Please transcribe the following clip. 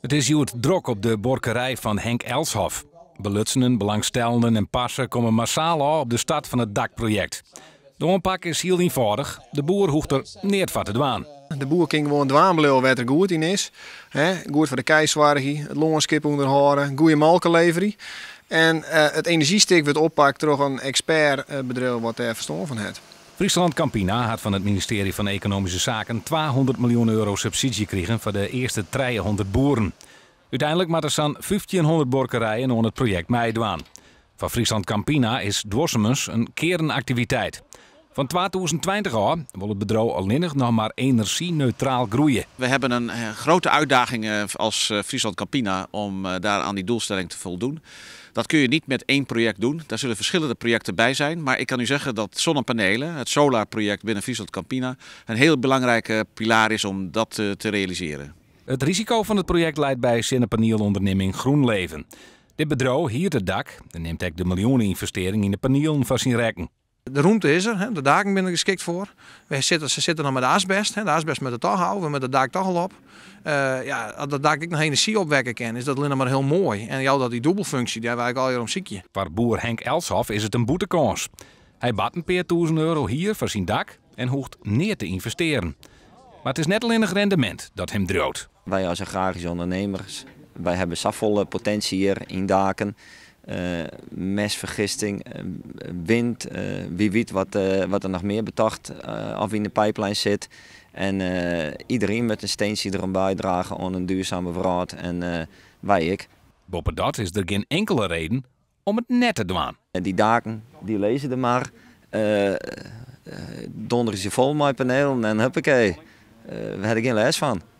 Het is Joert drok op de borkerij van Henk Elshoff. Belutsenen, belangstellenden en passen komen massaal op de start van het dakproject. De onpak is heel eenvoudig. De boer hoeft er neer van te dwaan. De boer ging gewoon dwaanbleeuwen wat er goed in is. He, goed voor de keiswargie, het longenskip onderhouden, goede malkenleverie. En eh, het energiestik wordt oppakt door een expertbedrijf eh, wat er verstand van heeft. Friesland Campina gaat van het ministerie van Economische Zaken 200 miljoen euro subsidie krijgen voor de eerste 300 boeren. Uiteindelijk ze er 1500 borkerijen onder het project Meidwaan. Van Friesland Campina is Dwossemus een kerenactiviteit. Van 2020 al, wil het bedrijf alleen nog maar energie-neutraal groeien. We hebben een eh, grote uitdaging eh, als eh, Friesland Campina om daar aan die doelstelling te voldoen. Dat kun je niet met één project doen. Daar zullen verschillende projecten bij zijn. Maar ik kan u zeggen dat zonnepanelen, het solarproject binnen Friesland Campina, een heel belangrijke pilaar is om dat te realiseren. Het risico van het project leidt bij zonnepaneelonderneming Groenleven. Dit bedrijf hier het dak dan neemt hij de miljoenen investering in de panelen van zijn rekken. De ruimte is er, hè. de daken binnen geschikt voor. We zitten, ze zitten dan met de asbest, hè. de asbest met de toch houden, we met de dak toch al op. Eh, ja, als dat dak ik nog energie opwekken kan, is dat alleen maar heel mooi. En jou dat die dubbelfunctie, daar waar ik al om ziekje. Voor boer Henk Elshoff is het een boetekans. Hij bad een paar duizend euro hier voor zijn dak en hoeft neer te investeren. Maar het is net alleen het rendement dat hem droogt. Wij als agrarische ondernemers wij hebben zoveel potentie hier in daken. Eh, mesvergisting, eh, wind, eh, wie weet wat, wat er nog meer betacht of in de pijplijn zit. En iedereen met een steentje een bijdragen aan een duurzame verraad en wij ik. Boppen dat is er geen enkele reden om het net te doen. Die daken, die lezen er maar. Uh, donder is je vol, mijn paneel. En huppakee, uh, we ik geen les van.